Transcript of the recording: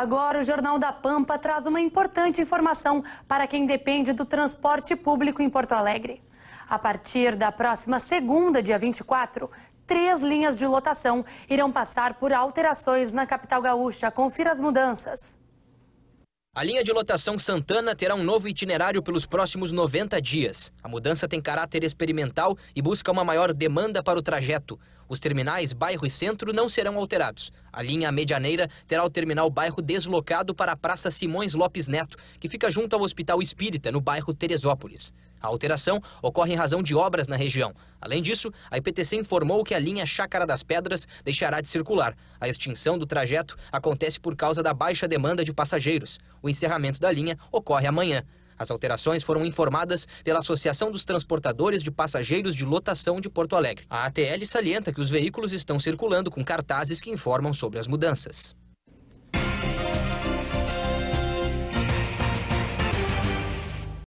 Agora, o Jornal da Pampa traz uma importante informação para quem depende do transporte público em Porto Alegre. A partir da próxima segunda, dia 24, três linhas de lotação irão passar por alterações na capital gaúcha. Confira as mudanças. A linha de lotação Santana terá um novo itinerário pelos próximos 90 dias. A mudança tem caráter experimental e busca uma maior demanda para o trajeto. Os terminais bairro e centro não serão alterados. A linha Medianeira terá o terminal bairro deslocado para a Praça Simões Lopes Neto, que fica junto ao Hospital Espírita, no bairro Teresópolis. A alteração ocorre em razão de obras na região. Além disso, a IPTC informou que a linha Chácara das Pedras deixará de circular. A extinção do trajeto acontece por causa da baixa demanda de passageiros. O encerramento da linha ocorre amanhã. As alterações foram informadas pela Associação dos Transportadores de Passageiros de Lotação de Porto Alegre. A ATL salienta que os veículos estão circulando com cartazes que informam sobre as mudanças.